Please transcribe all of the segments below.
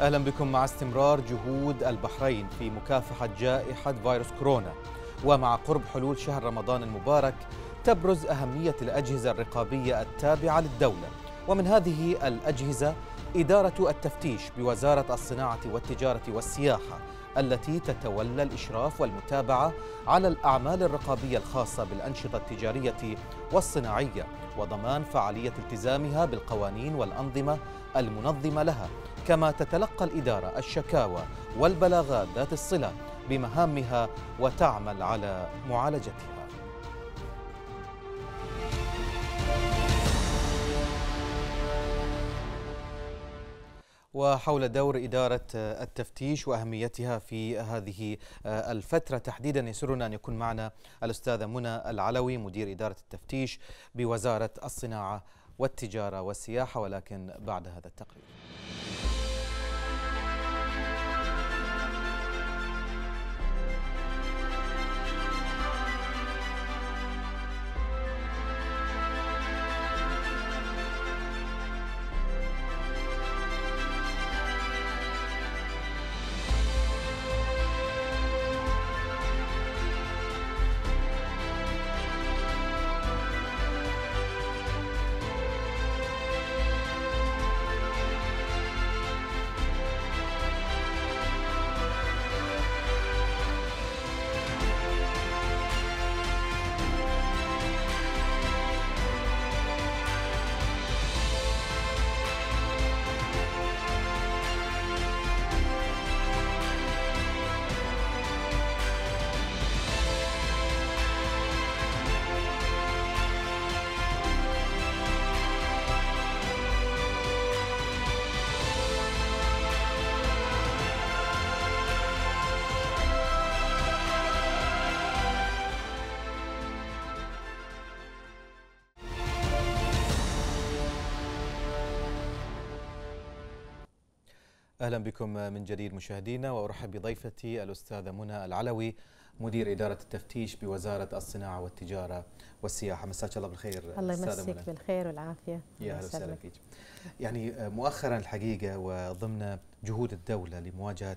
أهلا بكم مع استمرار جهود البحرين في مكافحة جائحة فيروس كورونا ومع قرب حلول شهر رمضان المبارك تبرز أهمية الأجهزة الرقابية التابعة للدولة ومن هذه الأجهزة إدارة التفتيش بوزارة الصناعة والتجارة والسياحة التي تتولى الإشراف والمتابعة على الأعمال الرقابية الخاصة بالأنشطة التجارية والصناعية وضمان فعالية التزامها بالقوانين والأنظمة المنظمة لها كما تتلقى الإدارة الشكاوى والبلاغات ذات الصلة بمهامها وتعمل على معالجتها وحول دور إدارة التفتيش وأهميتها في هذه الفترة تحديدا يسرنا أن يكون معنا الأستاذة منى العلوي مدير إدارة التفتيش بوزارة الصناعة والتجارة والسياحة ولكن بعد هذا التقرير اهلا بكم من جديد مشاهدينا وارحب بضيفتي الاستاذه منى العلوي مدير اداره التفتيش بوزاره الصناعه والتجاره والسياحه مساك الله بالخير الله يمسك بالخير والعافيه يا اهلا وسهلا فيك يعني آه، مؤخرا الحقيقه وضمن جهود الدوله لمواجهه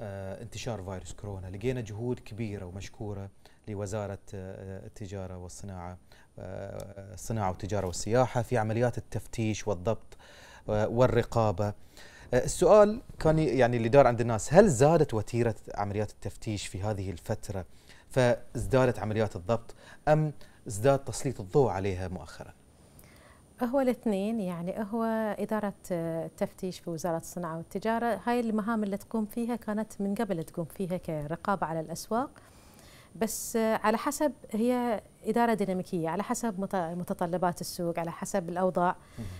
آه، انتشار فيروس كورونا لقينا جهود كبيره ومشكوره لوزاره آه، التجاره والصناعه الصناعه والتجاره والسياحه في عمليات التفتيش والضبط والرقابه آه، السؤال كان يعني اللي دار عند الناس هل زادت وتيره عمليات التفتيش في هذه الفتره فازدادت عمليات الضبط ام ازداد تسليط الضوء عليها مؤخرا؟ هو الاثنين يعني هو إدارة آه، التفتيش في وزارة الصناعة والتجارة هاي المهام اللي تقوم فيها كانت من قبل تقوم فيها كرقابة على الأسواق بس على حسب هي إدارة ديناميكية على حسب متطلبات السوق على حسب الأوضاع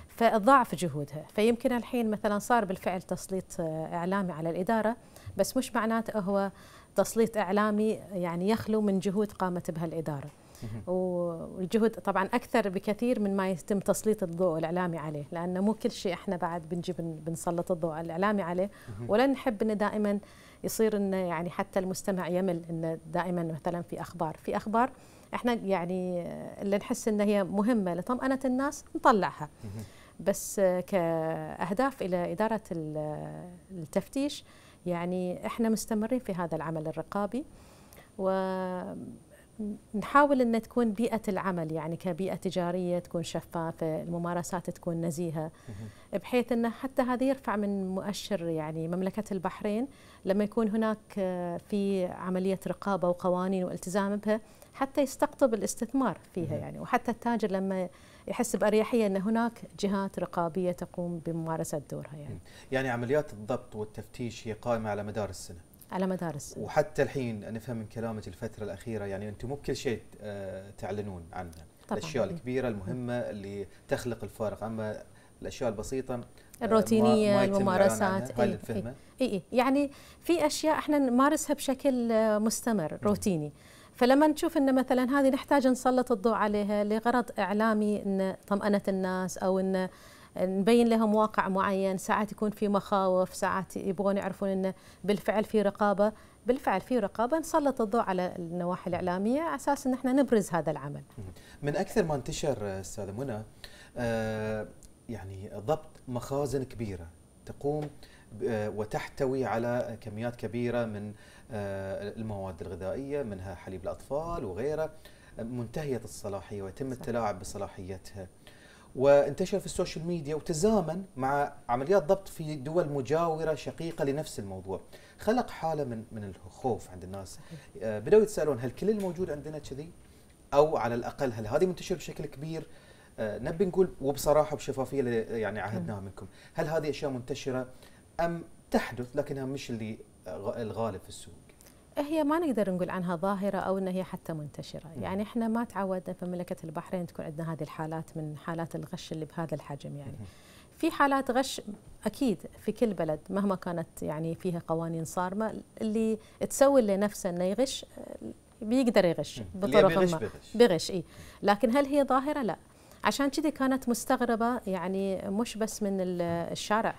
فتضاعف جهودها فيمكن الحين مثلا صار بالفعل تسليط إعلامي على الإدارة بس مش معناته هو تسليط إعلامي يعني يخلو من جهود قامت بها الإدارة والجهود طبعا اكثر بكثير من ما يتم تسليط الضوء الاعلامي عليه لانه مو كل شيء احنا بعد بنجي بنسلط الضوء الاعلامي عليه ولا نحب انه دائما يصير ان يعني حتى المستمع يمل ان دائما مثلا في اخبار في اخبار احنا يعني اللي نحس ان هي مهمه لطمانه الناس نطلعها بس كاهداف الى اداره التفتيش يعني احنا مستمرين في هذا العمل الرقابي و نحاول أن تكون بيئة العمل يعني كبيئة تجارية تكون شفافة الممارسات تكون نزيهة بحيث أنه حتى هذا يرفع من مؤشر يعني مملكة البحرين لما يكون هناك آه، في عملية رقابة وقوانين والتزام بها حتى يستقطب الاستثمار فيها يعني وحتى التاجر لما يحس باريحيه ان هناك جهات رقابيه تقوم بممارسه دورها يعني. يعني عمليات الضبط والتفتيش هي قائمه على مدار السنه. على مدار السنه وحتى الحين نفهم من كلامك الفتره الاخيره يعني انتم مو بكل شيء آه، تعلنون عنه طبعا. الاشياء الكبيره المهمه اللي تخلق الفارق اما الاشياء البسيطه آه، الروتينيه ما الممارسات إيه، اي اي إيه، إيه. يعني في اشياء احنا نمارسها بشكل آه، مستمر روتيني فلما نشوف ان مثلا هذه نحتاج نسلط الضوء عليها لغرض اعلامي ان طمانه الناس او ان نبين لهم واقع معين ساعات يكون في مخاوف ساعات يبغون يعرفون انه بالفعل في رقابه بالفعل في رقابه نسلط الضوء على النواحي الاعلاميه على اساس ان احنا نبرز هذا العمل من اكثر ما انتشر استاذه منى آه يعني ضبط مخازن كبيره تقوم آه، وتحتوي على كميات كبيره من آه، المواد الغذائيه منها حليب الاطفال وغيره منتهيه الصلاحيه ويتم التلاعب بصلاحيتها وانتشر في السوشيال ميديا وتزامن مع عمليات ضبط في دول مجاوره شقيقه لنفس الموضوع خلق حاله من من الخوف عند الناس آه، بداوا يتسالون هل كل الموجود عندنا كذي او على الاقل هل هذه منتشر بشكل كبير آه، نبي نقول وبصراحه وبشفافيه يعني عهدناها نعم. منكم هل هذه اشياء منتشره ام تحدث لكنها مش اللي الغالب في السوق هي ما نقدر نقول عنها ظاهرة أو أن هي حتى منتشرة نعم. يعني إحنا ما تعودنا في مملكة البحرين تكون عندنا هذه الحالات من حالات الغش اللي بهذا الحجم يعني في حالات غش اكيد في كل بلد مهما كانت يعني فيها قوانين صارمه اللي تسوي لنفسه انه يغش بيقدر يغش بطرق ما بغش, بغش اي لكن هل هي ظاهره؟ لا عشان كذي كانت مستغربه يعني مش بس من الشارع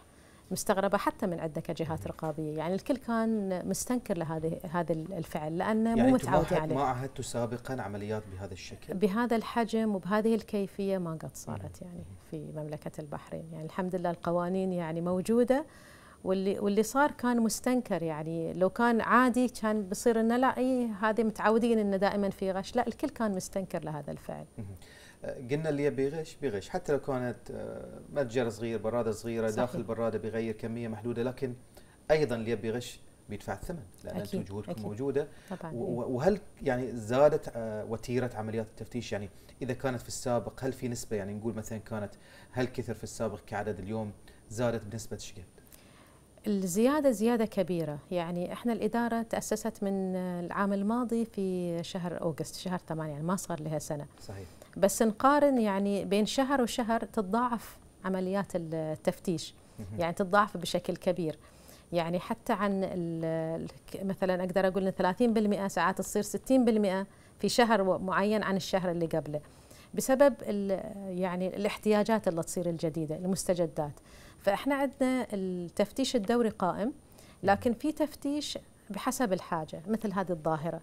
مستغربه حتى من عندنا كجهات رقابيه يعني الكل كان مستنكر لهذه هذا الفعل لانه يعني مو متعود عليه يعني. ما عهدتوا سابقا عمليات بهذا الشكل بهذا الحجم وبهذه الكيفيه ما قد صارت يعني في مملكه البحرين يعني الحمد لله القوانين يعني موجوده واللي واللي صار كان مستنكر يعني لو كان عادي كان بيصير انه لا اي هذه متعودين انه دائما في غش لا الكل كان مستنكر لهذا الفعل قلنا اللي بيغش بيغش حتى لو كانت آه، متجر صغير براده صغيره صحيح. داخل براده بيغير كميه محدوده لكن ايضا اللي بيغش بيدفع الثمن لان انتم جهودكم أكيد. موجوده طبعا. وهل يعني زادت آه، وتيره عمليات التفتيش يعني اذا كانت في السابق هل في نسبه يعني نقول مثلا كانت هل كثر في السابق كعدد اليوم زادت بنسبه شقد؟ الزيادة زيادة كبيرة يعني احنا الإدارة تأسست من آه، العام الماضي في شهر أوغست شهر 8 يعني ما صار لها سنة صحيح بس نقارن يعني بين شهر وشهر تتضاعف عمليات التفتيش يعني تتضاعف بشكل كبير يعني حتى عن مثلا اقدر اقول ان 30% ساعات تصير 60% في شهر معين عن الشهر اللي قبله بسبب يعني الاحتياجات اللي تصير الجديده المستجدات فاحنا عندنا التفتيش الدوري قائم لكن في تفتيش بحسب الحاجه مثل هذه الظاهره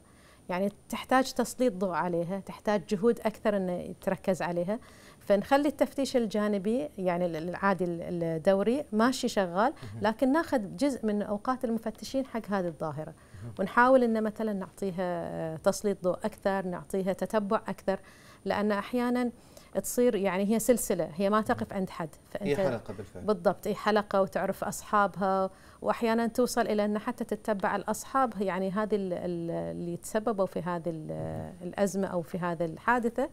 يعني تحتاج تسليط ضوء عليها تحتاج جهود أكثر أن يتركز عليها فنخلي التفتيش الجانبي يعني العادي الدوري ماشي شغال لكن ناخذ جزء من أوقات المفتشين حق هذه الظاهرة ونحاول أن مثلا نعطيها تسليط ضوء أكثر نعطيها تتبع أكثر لأن أحيانا تصير يعني هي سلسله هي ما تقف عند حد فانت هي حلقه بالفعل بالضبط هي حلقه وتعرف اصحابها واحيانا توصل الى ان حتى تتبع الاصحاب يعني هذه اللي تسببوا في هذه الازمه او في هذه الحادثه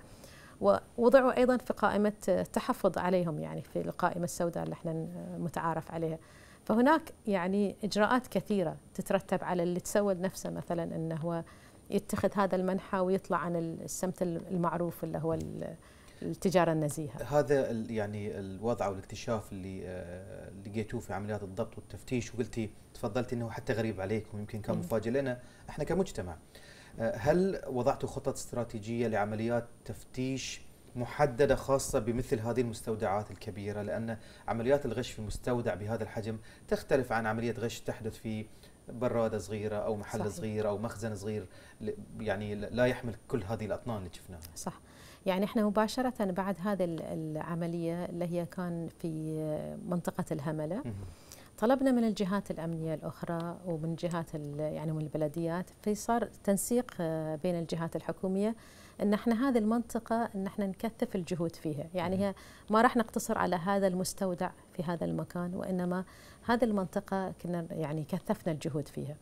ووضعوا ايضا في قائمه التحفظ عليهم يعني في القائمه السوداء اللي احنا متعارف عليها فهناك يعني اجراءات كثيره تترتب على اللي تسوى نفسه مثلا انه هو يتخذ هذا المنحى ويطلع عن السمت المعروف اللي هو التجاره النزيهه. هذا يعني الوضع والاكتشاف اللي آه، لقيتوه في عمليات الضبط والتفتيش وقلتي تفضلتي انه حتى غريب عليكم يمكن كان مفاجئ لنا احنا كمجتمع. آه، هل وضعتوا خطط استراتيجيه لعمليات تفتيش محدده خاصه بمثل هذه المستودعات الكبيره لان عمليات الغش في مستودع بهذا الحجم تختلف عن عمليه غش تحدث في براده صغيره او محل صحيح. صغير او مخزن صغير يعني لا يحمل كل هذه الاطنان اللي شفناها. صح. يعني احنا مباشره بعد هذه العمليه اللي هي كان في منطقه الهمله طلبنا من الجهات الامنيه الاخرى ومن جهات يعني من البلديات في صار تنسيق آه، بين الجهات الحكوميه ان احنا هذه المنطقه ان احنا نكثف الجهود فيها، يعني هي ما راح نقتصر على هذا المستودع في هذا المكان وانما هذه المنطقه كنا يعني كثفنا الجهود فيها.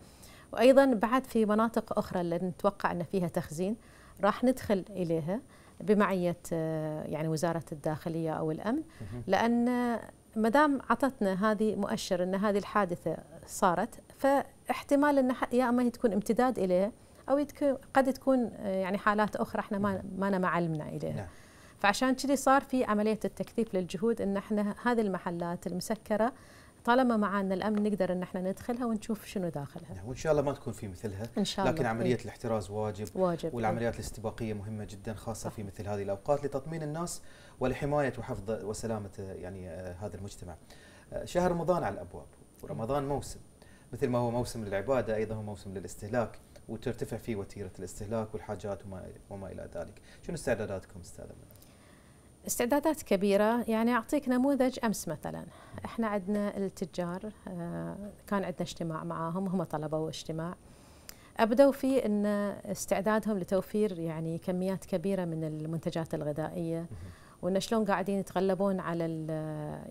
وايضا بعد في مناطق اخرى اللي نتوقع ان فيها تخزين راح ندخل اليها بمعيه آه، يعني وزاره الداخليه او الامن لان ما دام عطتنا هذه مؤشر ان هذه الحادثه صارت فاحتمال ان يا اما هي تكون امتداد اليها او قد تكون آه، يعني حالات اخرى احنا ما ما ما علمنا اليها. نعم. فعشان كذي صار في عمليه التكثيف للجهود ان احنا هذه المحلات المسكره طالما معنا الامن نقدر ان احنا ندخلها ونشوف شنو داخلها. نعم، وان شاء الله ما تكون في مثلها ان شاء الله لكن إيه. عمليه إيه؟ الاحتراز واجب, واجب إيه. والعمليات إيه؟ الاستباقيه مهمه جدا خاصه صح. في مثل هذه الاوقات لتطمين الناس ولحمايه وحفظ وسلامه يعني آه، هذا المجتمع. آه، شهر رمضان على الابواب ورمضان موسم مثل ما هو موسم للعباده ايضا هو موسم للاستهلاك وترتفع فيه وتيره الاستهلاك والحاجات وما وما الى ذلك. شنو استعداداتكم استاذه منى؟ استعدادات كبيرة يعني أعطيك نموذج أمس مثلا إحنا عندنا التجار آه، كان عندنا اجتماع معاهم هم طلبوا اجتماع أبدوا فيه أن استعدادهم لتوفير يعني كميات كبيرة من المنتجات الغذائية وان شلون قاعدين يتغلبون على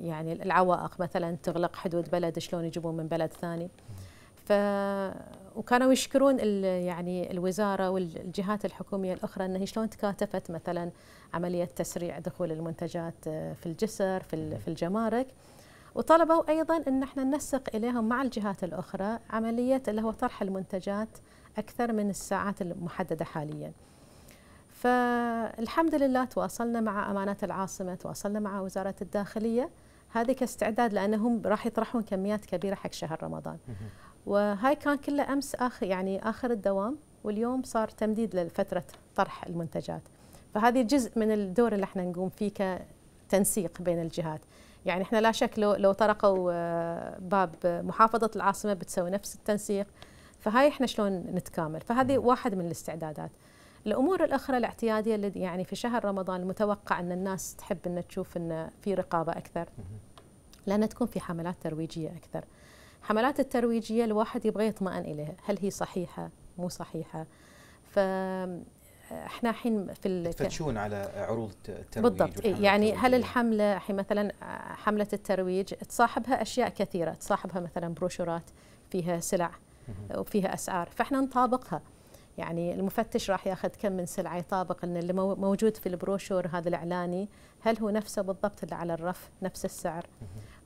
يعني العوائق مثلا تغلق حدود بلد شلون يجيبون من بلد ثاني ف وكانوا يشكرون يعني الوزاره والجهات الحكوميه الاخرى انها شلون تكاتفت مثلا عمليه تسريع دخول المنتجات آه، في الجسر في في الجمارك وطلبوا ايضا ان احنا ننسق اليهم مع الجهات الاخرى عمليه اللي هو طرح المنتجات اكثر من الساعات المحدده حاليا. فالحمد لله تواصلنا مع امانات العاصمه، تواصلنا مع وزاره الداخليه هذه كاستعداد لانهم راح يطرحون كميات كبيره حق شهر رمضان. وهاي كان كله امس اخر يعني اخر الدوام واليوم صار تمديد لفتره طرح المنتجات فهذه جزء من الدور اللي احنا نقوم فيه كتنسيق بين الجهات يعني احنا لا شك لو لو طرقوا آه، باب محافظه العاصمه بتسوي نفس التنسيق فهاي احنا شلون نتكامل فهذه واحد من الاستعدادات الامور الاخرى الاعتياديه اللي يعني في شهر رمضان المتوقع ان الناس تحب ان تشوف ان في رقابه اكثر لان تكون في حملات ترويجيه اكثر حملات الترويجيه الواحد يبغى يطمئن اليها هل هي صحيحه مو صحيحه ف احنا الحين في ال... تفتشون على عروض الترويج بالضبط إيه، يعني هل الحمله الحين مثلا آه، حمله الترويج تصاحبها اشياء كثيره تصاحبها مثلا بروشورات فيها سلع وفيها اسعار فاحنا نطابقها يعني المفتش راح ياخذ كم من سلعه يطابق ان اللي موجود في البروشور هذا الاعلاني هل هو نفسه بالضبط اللي على الرف نفس السعر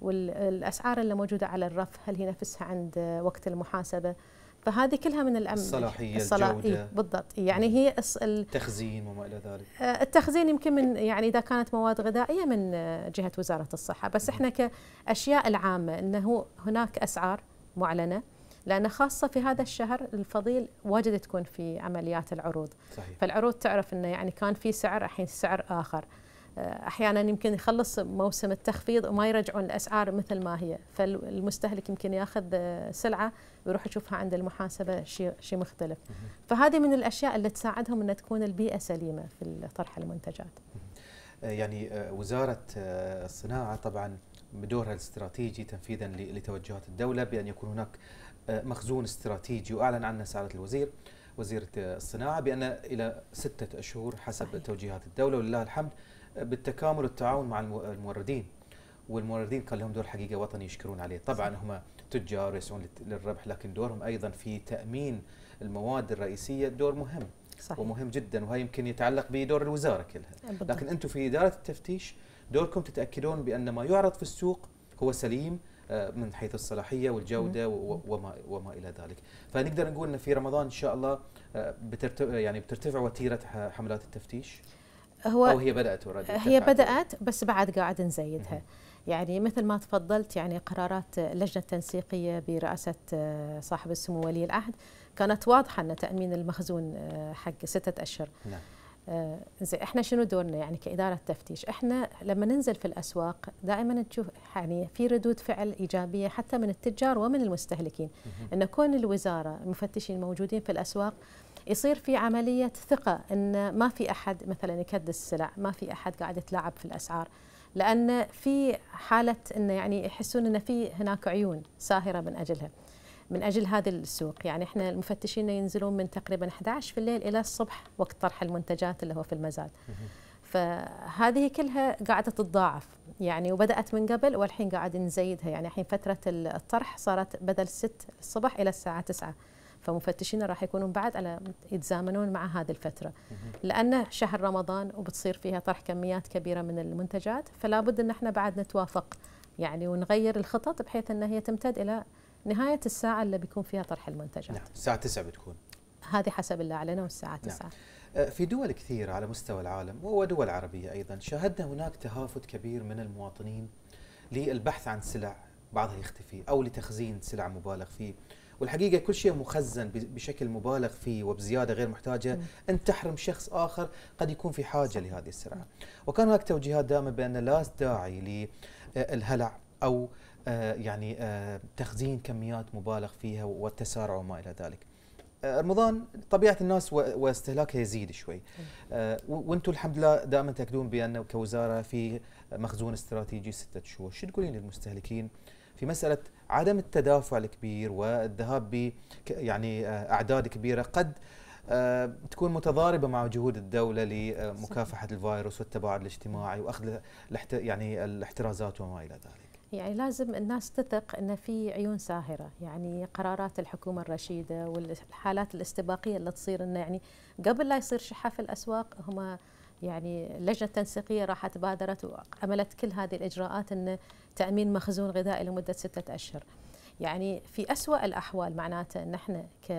والاسعار اللي موجوده على الرف هل هي نفسها عند وقت المحاسبه فهذه كلها من الامن الصلاحيه الصلاح... الجوده إيه بالضبط يعني هي التخزين وما الى ذلك آه، التخزين يمكن من يعني اذا كانت مواد غذائيه من جهه وزاره الصحه بس احنا كاشياء العامه انه هناك اسعار معلنه لأن خاصة في هذا الشهر الفضيل واجد تكون في عمليات العروض صحيح. فالعروض تعرف أنه يعني كان في سعر الحين سعر آخر آه، احيانا يمكن يخلص موسم التخفيض وما يرجعون الاسعار مثل ما هي فالمستهلك يمكن ياخذ آه، سلعه ويروح يشوفها عند المحاسبه شيء شيء مختلف فهذه من الاشياء اللي تساعدهم ان تكون البيئه سليمه في طرح المنتجات آه، يعني وزاره الصناعه طبعا بدورها الاستراتيجي تنفيذا لتوجهات الدوله بان يكون هناك آه، مخزون استراتيجي واعلن عنه سعاده الوزير وزيره آه، الصناعه بان الى سته اشهر حسب صحيح. توجيهات الدوله ولله الحمد آه، بالتكامل والتعاون مع الموردين والموردين كان لهم دور حقيقه وطني يشكرون عليه طبعا هم تجار يسعون للربح لكن دورهم ايضا في تامين المواد الرئيسيه دور مهم صحيح. ومهم جدا وهي يمكن يتعلق بدور الوزاره كلها بالضبط. لكن انتم في اداره التفتيش دوركم تتاكدون بان ما يعرض في السوق هو سليم آه، من حيث الصلاحيه والجوده وما وما الى ذلك فنقدر نقول ان في رمضان ان شاء الله آه، بترتفع يعني بترتفع وتيره حملات التفتيش هو او هي بدات هي بدات بس بعد قاعد نزيدها يعني مثل ما تفضلت يعني قرارات اللجنه التنسيقيه برئاسه آه، صاحب السمو ولي العهد كانت واضحه ان تامين المخزون حق سته اشهر نعم. آه، زي احنا شنو دورنا يعني كاداره تفتيش؟ احنا لما ننزل في الاسواق دائما نشوف يعني في ردود فعل ايجابيه حتى من التجار ومن المستهلكين، ان كون الوزاره المفتشين موجودين في الاسواق يصير في عمليه ثقه ان ما في احد مثلا يكد السلع، ما في احد قاعد يتلاعب في الاسعار، لان في حاله انه يعني يحسون ان في هناك عيون ساهره من اجلها. من اجل هذا السوق يعني احنا المفتشين ينزلون من تقريبا 11 في الليل الى الصبح وقت طرح المنتجات اللي هو في المزاد فهذه كلها قاعده تتضاعف يعني وبدات من قبل والحين قاعد نزيدها يعني الحين فتره الطرح صارت بدل 6 الصبح الى الساعه 9 فمفتشينا راح يكونون بعد على يتزامنون مع هذه الفتره لانه شهر رمضان وبتصير فيها طرح كميات كبيره من المنتجات فلا بد ان احنا بعد نتوافق يعني ونغير الخطط بحيث ان هي تمتد الى نهايه الساعه اللي بيكون فيها طرح المنتجات نعم الساعه 9 بتكون هذه حسب اللي اعلنوا الساعه 9 نعم. آه، في دول كثيرة على مستوى العالم ودول عربية أيضا شاهدنا هناك تهافت كبير من المواطنين للبحث عن سلع بعضها يختفي أو لتخزين سلع مبالغ فيه والحقيقة كل شيء مخزن بشكل مبالغ فيه وبزيادة غير محتاجة أن تحرم شخص آخر قد يكون في حاجة لهذه السلعة وكان هناك توجيهات دائما بأن لا داعي للهلع أو آه، يعني آه، تخزين كميات مبالغ فيها والتسارع وما الى ذلك. آه، رمضان طبيعه الناس واستهلاكها يزيد شوي وانتم الحمد لله دائما تاكدون بان كوزاره في مخزون استراتيجي سته شهور، شو تقولين للمستهلكين في مساله عدم التدافع الكبير والذهاب ب يعني اعداد كبيره قد تكون متضاربه مع جهود الدوله لمكافحه الفيروس والتباعد الاجتماعي واخذ يعني الاحترازات وما الى ذلك. يعني لازم الناس تثق ان في عيون ساهره يعني قرارات الحكومه الرشيده والحالات الاستباقيه اللي تصير انه يعني قبل لا يصير شحه في الاسواق هم يعني اللجنه التنسيقيه راحت بادرت وعملت كل هذه الاجراءات ان تامين مخزون غذائي لمده سته اشهر. يعني في أسوأ الأحوال معناته أن احنا ك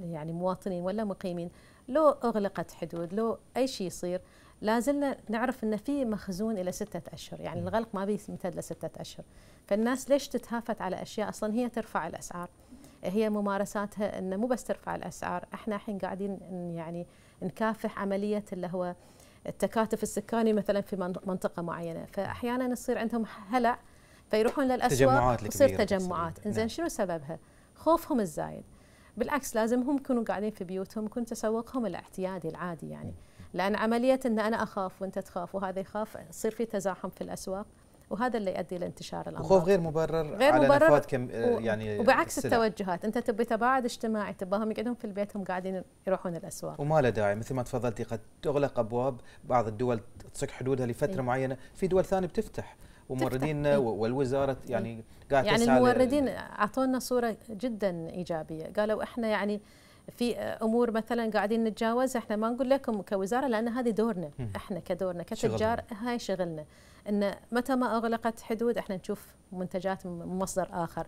يعني مواطنين ولا مقيمين لو أغلقت حدود لو أي شيء يصير لا زلنا نعرف أن في مخزون إلى ستة أشهر يعني الغلق ما بيمتد لستة أشهر فالناس ليش تتهافت على أشياء أصلا هي ترفع الأسعار هي ممارساتها انه مو بس ترفع الأسعار احنا الحين قاعدين يعني نكافح عملية اللي هو التكاتف السكاني مثلا في منطقة معينة فأحيانا يصير عندهم هلع فيروحون للأسواق تصير تجمعات نعم. إنزين شنو سببها خوفهم الزايد بالعكس لازم هم يكونوا قاعدين في بيوتهم يكون تسوقهم الاعتيادي العادي يعني م. لان عمليه ان انا اخاف وانت تخاف وهذا يخاف يصير في تزاحم في الاسواق وهذا اللي يؤدي لانتشار الامراض خوف غير مبرر غير على مبرر نفوات كم يعني وبعكس السلع. التوجهات انت تبي تباعد اجتماعي تباهم يقعدون في البيت هم قاعدين يروحون الاسواق وما له داعي مثل ما تفضلتي قد تغلق ابواب بعض الدول تصك حدودها لفتره إيه؟ معينه في دول ثانيه بتفتح وموردين إيه؟ والوزاره إيه. يعني إيه؟ قاعد يعني الموردين اعطونا صوره جدا ايجابيه قالوا احنا يعني في امور مثلا قاعدين نتجاوزها احنا ما نقول لكم كوزاره لان هذه دورنا احنا كدورنا كتجار شغلنا. هاي شغلنا ان متى ما اغلقت حدود احنا نشوف منتجات من مصدر اخر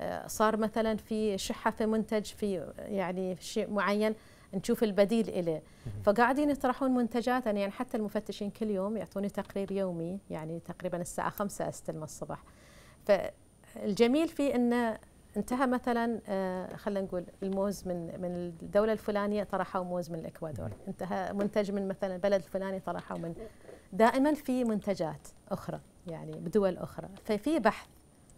آه، صار مثلا في شحه في منتج في يعني شيء معين نشوف البديل إليه فقاعدين يطرحون منتجات يعني حتى المفتشين كل يوم يعطوني تقرير يومي يعني تقريبا الساعة خمسة أستلم الصبح فالجميل فيه أنه انتهى مثلا آه، خلينا نقول الموز من من الدوله الفلانيه طرحوا موز من الاكوادور انتهى منتج من مثلا بلد الفلاني طرحوا من دائما في منتجات اخرى يعني بدول اخرى ففي بحث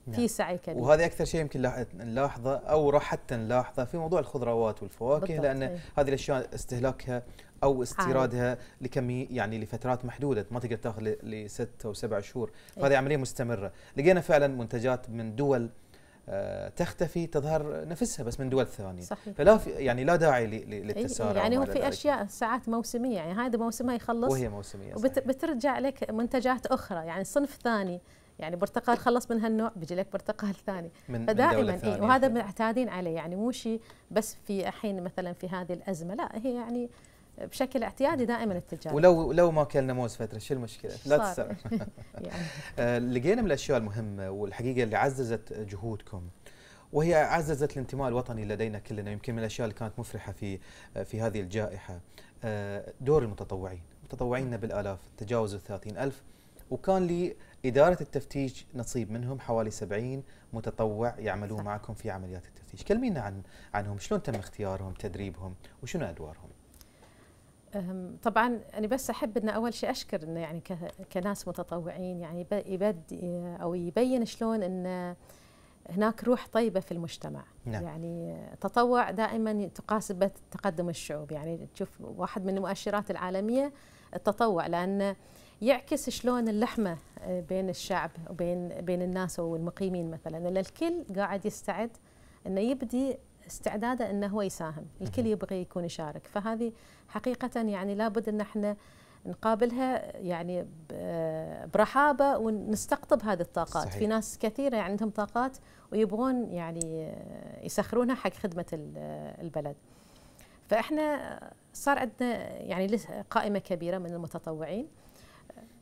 نعم. في سعي كبير وهذا اكثر شيء يمكن نلاحظه او راح حتى نلاحظه في موضوع الخضروات والفواكه لان ايه. هذه الاشياء استهلاكها او استيرادها لكمية يعني لفترات محدوده ما تقدر تاخذ لست او سبع شهور ايه. هذه عمليه مستمره لقينا فعلا منتجات من دول آه، تختفي تظهر نفسها بس من دول ثانيه صحيح. فلا في يعني لا داعي للتسارع يعني هو في اشياء ساعات موسميه يعني هذا موسمها يخلص وهي موسميه وبترجع لك منتجات اخرى يعني صنف ثاني يعني برتقال خلص من هالنوع بيجي لك برتقال ثاني من فدائما من إيه وهذا معتادين عليه يعني مو شيء بس في الحين مثلا في هذه الازمه لا هي يعني بشكل اعتيادي دائما التجار ولو لو ما اكلنا موز فتره شو المشكله لا تستر يعني. آه، لقينا من الاشياء المهمه والحقيقه اللي عززت جهودكم وهي عززت الانتماء الوطني لدينا كلنا يمكن من الاشياء اللي كانت مفرحه في آه، في هذه الجائحه آه، دور المتطوعين متطوعينا بالالاف تجاوزوا 30 ألف وكان لاداره التفتيش نصيب منهم حوالي 70 متطوع يعملون معكم في عمليات التفتيش كلمينا عن عنهم شلون تم اختيارهم تدريبهم وشنو أدوارهم طبعا انا بس احب ان اول شيء اشكر انه يعني كناس متطوعين يعني يبد او يبين شلون ان هناك روح طيبه في المجتمع نعم. يعني تطوع دائما تقاس تقدم الشعوب يعني تشوف واحد من المؤشرات العالميه التطوع لان يعكس شلون اللحمه آه، بين الشعب وبين بين الناس والمقيمين مثلا لان الكل قاعد يستعد انه يبدي استعداده انه هو يساهم، الكل يبغى يكون يشارك، فهذه حقيقه يعني لابد ان احنا نقابلها يعني برحابه ونستقطب هذه الطاقات، صحيح. في ناس كثيره يعني عندهم طاقات ويبغون يعني يسخرونها حق خدمه البلد. فاحنا صار عندنا يعني قائمه كبيره من المتطوعين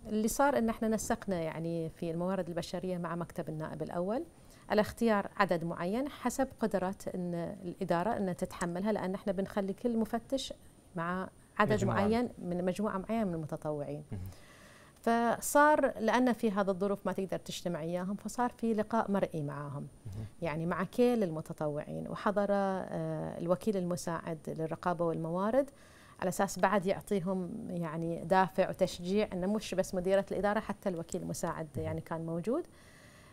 اللي صار ان احنا نسقنا يعني في الموارد البشريه مع مكتب النائب الاول على اختيار عدد معين حسب قدرة إن الإدارة أن تتحملها لأن احنا بنخلي كل مفتش مع عدد مجموعة. معين من مجموعة معينة من المتطوعين فصار لأن في هذا الظروف ما تقدر تجتمع إياهم فصار في لقاء مرئي معهم يعني مع كل المتطوعين وحضر آه، الوكيل المساعد للرقابة والموارد على اساس بعد يعطيهم يعني دافع وتشجيع انه مش بس مديره الاداره حتى الوكيل المساعد يعني كان موجود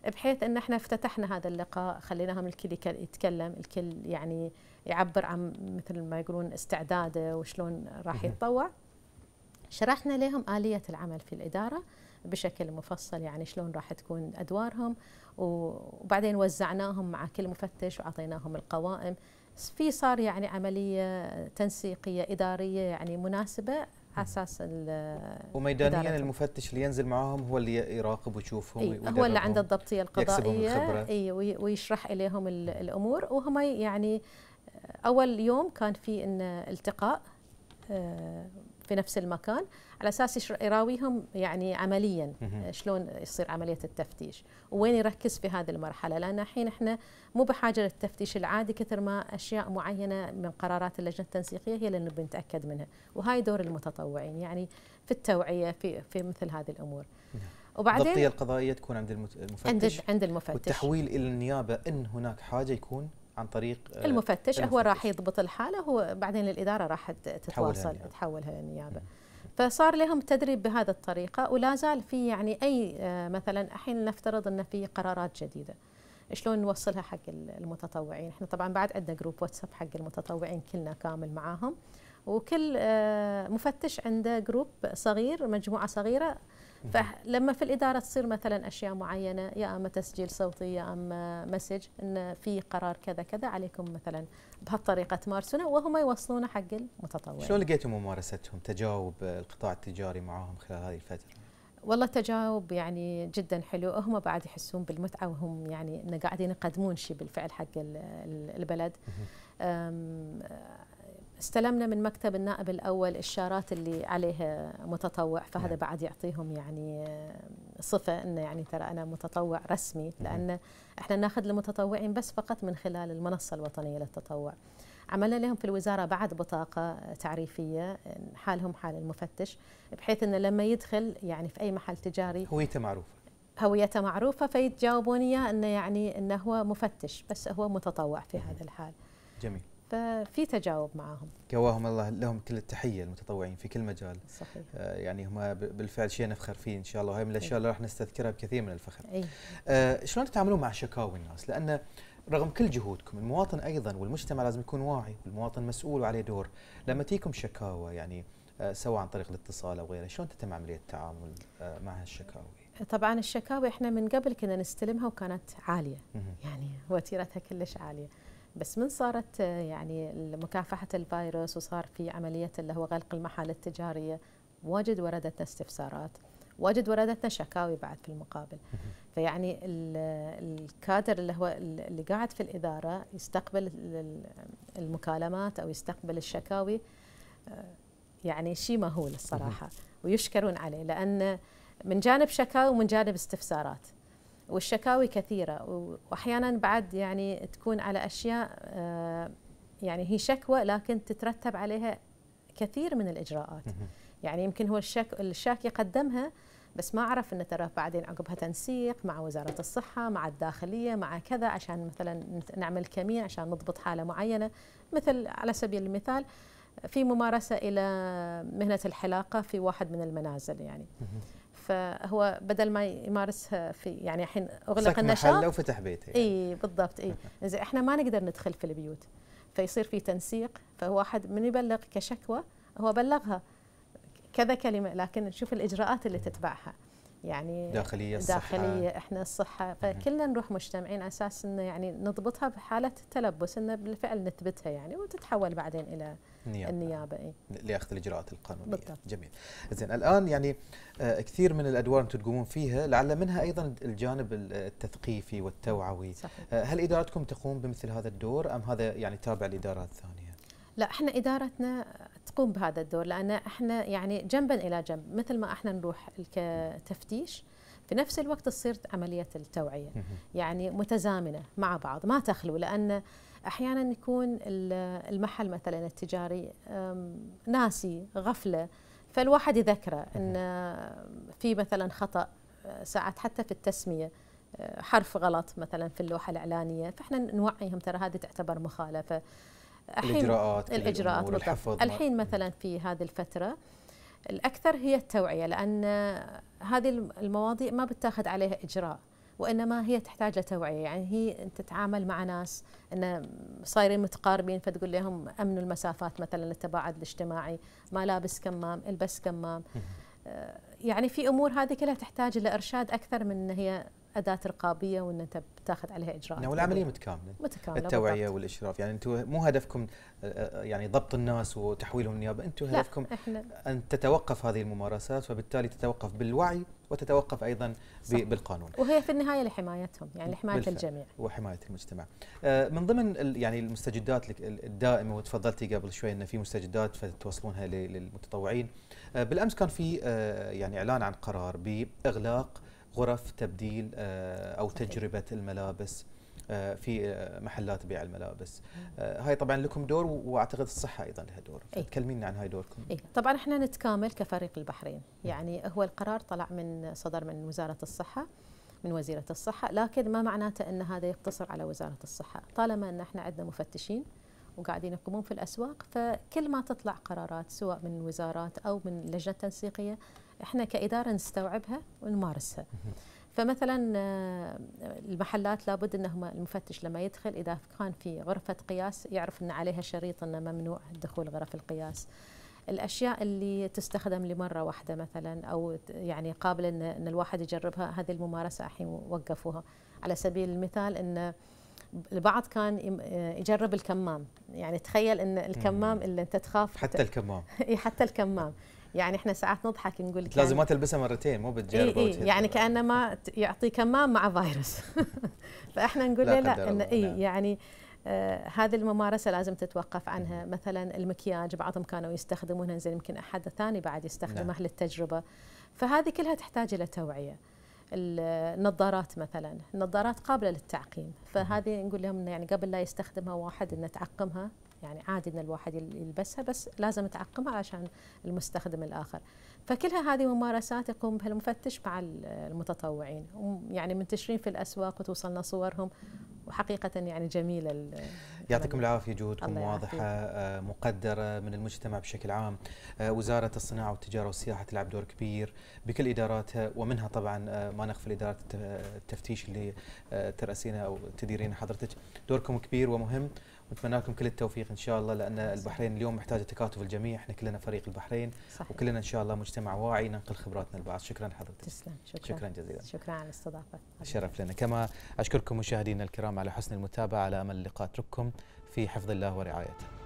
بحيث ان احنا افتتحنا هذا اللقاء خليناهم الكل يتكلم الكل يعني يعبر عن مثل ما يقولون استعداده وشلون راح يتطوع شرحنا لهم آلية العمل في الإدارة بشكل مفصل يعني شلون راح تكون أدوارهم وبعدين وزعناهم مع كل مفتش وعطيناهم القوائم في صار يعني عملية تنسيقية إدارية يعني مناسبة حساس وميدانيا المفتش اللي ينزل معاهم هو اللي يراقب ويشوفهم إيه هو اللي عنده الضبطيه القضائيه اي ويشرح اليهم الامور وهم يعني اول يوم كان في إن التقاء آه، في نفس المكان على اساس يراويهم يعني عمليا آه، شلون يصير عمليه التفتيش وين يركز في هذه المرحله لان الحين احنا مو بحاجه للتفتيش العادي كثر ما اشياء معينه من قرارات اللجنه التنسيقيه هي اللي نتاكد منها وهاي دور المتطوعين يعني في التوعيه في في مثل هذه الامور وبعدين الضبطيه القضائيه تكون عند المفتش عند المفتش والتحويل الى النيابه ان هناك حاجه يكون عن طريق المفتش, آه، المفتش. هو راح يضبط الحاله هو بعدين الاداره راح تتواصل تحولها, للنيابه فصار لهم تدريب بهذه الطريقه ولا زال في يعني اي آه، مثلا الحين نفترض ان في قرارات جديده شلون نوصلها حق المتطوعين احنا طبعا بعد عندنا جروب واتساب حق المتطوعين كلنا كامل معاهم وكل آه، مفتش عنده جروب صغير مجموعه صغيره فلما في الاداره تصير مثلا اشياء معينه يا اما تسجيل صوتي يا اما مسج ان في قرار كذا كذا عليكم مثلا بهالطريقه تمارسونه وهم يوصلونه حق المتطوعين. شلون لقيتوا ممارستهم تجاوب القطاع التجاري معاهم خلال هذه الفتره والله تجاوب يعني جدا حلو هم بعد يحسون بالمتعه وهم يعني قاعدين يقدمون شيء بالفعل حق البلد استلمنا من مكتب النائب الاول الشارات اللي عليه متطوع فهذا نعم. بعد يعطيهم يعني آه، صفه انه يعني ترى انا متطوع رسمي نعم. لان احنا ناخذ المتطوعين بس فقط من خلال المنصه الوطنيه للتطوع. عملنا لهم في الوزاره بعد بطاقه تعريفيه حالهم حال المفتش بحيث انه لما يدخل يعني في اي محل تجاري هويته معروفه هويته معروفه فيتجاوبون اياه انه يعني انه هو مفتش بس هو متطوع في هذا الحال. جميل. ففي تجاوب معهم قواهم الله لهم كل التحيه المتطوعين في كل مجال صحيح آه يعني هم بالفعل شيء نفخر فيه ان شاء الله هاي من الاشياء إيه. اللي راح نستذكرها بكثير من الفخر أي. آه شلون تتعاملون مع شكاوي الناس لان رغم كل جهودكم المواطن ايضا والمجتمع لازم يكون واعي والمواطن مسؤول وعليه دور لما تيكم شكاوى يعني آه سواء عن طريق الاتصال او غيره شلون تتم عمليه التعامل آه مع هالشكاوي طبعا الشكاوي احنا من قبل كنا نستلمها وكانت عاليه يعني وتيرتها كلش عاليه بس من صارت آه، يعني مكافحه الفيروس وصار في عمليه اللي هو غلق المحال التجاريه واجد وردتنا استفسارات واجد وردتنا شكاوي بعد في المقابل فيعني الكادر اللي هو اللي قاعد في الاداره يستقبل المكالمات او يستقبل الشكاوي آه، يعني شيء مهول الصراحه ويشكرون عليه لان من جانب شكاوي ومن جانب استفسارات والشكاوي كثيرة وأحيانا بعد يعني تكون على أشياء آه، يعني هي شكوى لكن تترتب عليها كثير من الإجراءات يعني يمكن هو الشك الشاكي قدمها بس ما عرف أن ترى بعدين عقبها تنسيق مع وزارة الصحة مع الداخلية مع كذا عشان مثلا نعمل كمين عشان نضبط حالة معينة مثل على سبيل المثال في ممارسة إلى مهنة الحلاقة في واحد من المنازل يعني فهو بدل ما يمارسها في يعني الحين اغلق النشاط لو فتح بيته يعني. اي بالضبط اي زين احنا ما نقدر ندخل في البيوت فيصير في تنسيق فواحد من يبلغ كشكوى هو بلغها كذا كلمه لكن نشوف الاجراءات اللي تتبعها يعني داخليه الصحه داخليه احنا الصحه فكلنا نروح مجتمعين على اساس انه يعني نضبطها بحاله التلبس انه بالفعل نثبتها يعني وتتحول بعدين الى النيابه, النيابة اي لاخذ الاجراءات القانونيه بالضبط. جميل زين الان يعني آه، كثير من الادوار انتم تقومون فيها لعل منها ايضا الجانب التثقيفي والتوعوي صحيح. آه، هل ادارتكم تقوم بمثل هذا الدور ام هذا يعني تابع لادارات ثانية؟ لا احنا ادارتنا تقوم بهذا الدور لان احنا يعني جنبا الى جنب مثل ما احنا نروح كتفتيش في نفس الوقت تصير عمليه التوعيه يعني متزامنه مع بعض ما تخلو لان احيانا يكون المحل مثلا التجاري ناسي غفله فالواحد يذكره ان في مثلا خطا ساعات حتى في التسميه حرف غلط مثلا في اللوحه الاعلانيه فاحنا نوعيهم ترى هذه تعتبر مخالفه الاجراءات الاجراءات والحفظ الحين مثلا في هذه الفتره الاكثر هي التوعيه لان هذه المواضيع ما بتاخذ عليها اجراء وانما هي تحتاج لتوعيه يعني هي تتعامل مع ناس ان صايرين متقاربين فتقول لهم امنوا المسافات مثلا التباعد الاجتماعي ما لابس كمام البس كمام آه، يعني في امور هذه كلها تحتاج لارشاد اكثر من هي اداه رقابيه وان انت بتاخذ عليها اجراءات نعم والعمليه متكامله متكامله التوعيه بالضبط. والاشراف يعني انتم مو هدفكم آه، آه، يعني ضبط الناس وتحويلهم النيابه انتم هدفكم احنا. ان تتوقف هذه الممارسات فبالتالي تتوقف بالوعي وتتوقف ايضا صح. بالقانون وهي في النهايه لحمايتهم يعني لحمايه بالفعل. الجميع وحمايه المجتمع آه، من ضمن يعني المستجدات الدائمه وتفضلتي قبل شوي ان في مستجدات فتوصلونها للمتطوعين بالامس كان في يعني اعلان عن قرار باغلاق غرف تبديل آه، او تجربه الملابس آه، في آه، محلات بيع الملابس هاي طبعا لكم دور واعتقد الصحه ايضا لها دور تكلمينا عن هاي دوركم اي طبعا احنا نتكامل كفريق البحرين يعني هو القرار طلع من صدر من وزاره الصحه من وزيره الصحه لكن ما معناته ان هذا يقتصر على وزاره الصحه طالما ان احنا عندنا مفتشين وقاعدين يقومون في الاسواق فكل ما تطلع قرارات سواء من وزارات او من لجنه تنسيقيه احنا كاداره نستوعبها ونمارسها فمثلا آه، المحلات لابد انهم المفتش لما يدخل اذا كان في غرفه قياس يعرف ان عليها شريط انه ممنوع دخول غرف القياس الاشياء اللي تستخدم لمره واحده مثلا او يعني قابله ان, إن الواحد يجربها هذه الممارسه الحين وقفوها على سبيل المثال ان البعض كان آه، يجرب الكمام يعني تخيل ان الكمام اللي انت تخاف حتى الكمام اي حتى الكمام يعني احنا ساعات نضحك نقول لازم ما تلبسها مرتين مو بتجربه إيه إيه يعني, يعني. كانما يعطي كمام مع فيروس فاحنا نقول لا, لا ان اي نعم. يعني آه هذه الممارسة لازم تتوقف عنها مثلا المكياج بعضهم كانوا يستخدمونها زين يمكن أحد ثاني بعد يستخدمه نعم. للتجربة فهذه كلها تحتاج إلى توعية النظارات مثلا النظارات قابله للتعقيم فهذه نقول لهم يعني قبل لا يستخدمها واحد ان تعقمها يعني عادي ان الواحد يلبسها بس لازم تعقمها عشان المستخدم الاخر فكلها هذه ممارسات يقوم بها المفتش مع المتطوعين يعني منتشرين في الاسواق وتوصلنا صورهم وحقيقة يعني جميلة يعطيكم العافية جهودكم واضحة آه، مقدرة من المجتمع بشكل عام آه، وزارة الصناعة والتجارة والسياحة تلعب دور كبير بكل إداراتها ومنها طبعا آه، ما نخفي إدارة التفتيش اللي ترأسينها أو تديرين حضرتك دوركم كبير ومهم نتمنى لكم كل التوفيق ان شاء الله لان البحرين اليوم محتاجه تكاتف الجميع احنا كلنا فريق البحرين صحيح. وكلنا ان شاء الله مجتمع واعي ننقل خبراتنا لبعض شكرا حضرتك تسلم شكرا شكرا جزيلا شكرا على الاستضافه شرف لنا كما اشكركم مشاهدينا الكرام على حسن المتابعه على امل اللقاء اترككم في حفظ الله ورعايته